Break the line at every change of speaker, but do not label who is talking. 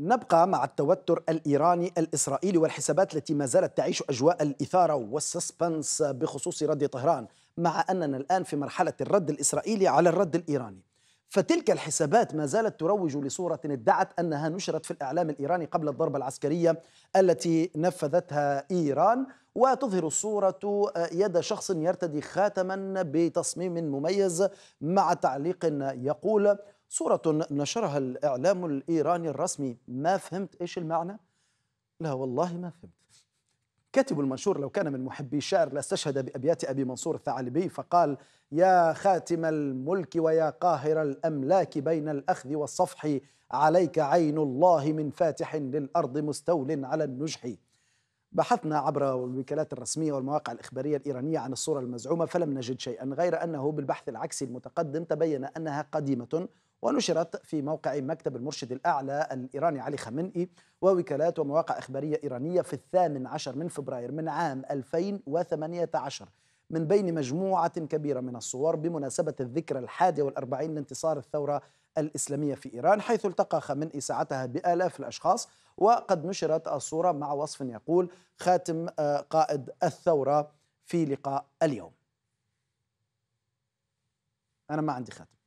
نبقى مع التوتر الإيراني الإسرائيلي والحسابات التي ما زالت تعيش أجواء الإثارة والسسبنس بخصوص رد طهران مع أننا الآن في مرحلة الرد الإسرائيلي على الرد الإيراني فتلك الحسابات ما زالت تروج لصورة ادعت أنها نشرت في الإعلام الإيراني قبل الضربة العسكرية التي نفذتها إيران وتظهر الصورة يد شخص يرتدي خاتما بتصميم مميز مع تعليق يقول صورة نشرها الإعلام الإيراني الرسمي ما فهمت إيش المعنى؟ لا والله ما فهمت الكاتب المنشور لو كان من محبي الشعر لاستشهد بأبيات أبي منصور الثعلبي فقال يا خاتم الملك ويا قاهر الأملاك بين الأخذ والصفح عليك عين الله من فاتح للأرض مستول على النجح بحثنا عبر الوكالات الرسمية والمواقع الإخبارية الإيرانية عن الصورة المزعومة فلم نجد شيئا غير أنه بالبحث العكسي المتقدم تبين أنها قديمة ونشرت في موقع مكتب المرشد الأعلى الإيراني علي خامنئي ووكالات ومواقع إخبارية إيرانية في الثامن عشر من فبراير من عام 2018 من بين مجموعة كبيرة من الصور بمناسبة الذكرى الحادية والأربعين لانتصار الثورة الإسلامية في إيران حيث التقى خامنئي ساعتها بآلاف الأشخاص وقد نشرت الصورة مع وصف يقول خاتم آه، قائد الثورة في لقاء اليوم أنا ما عندي خاتم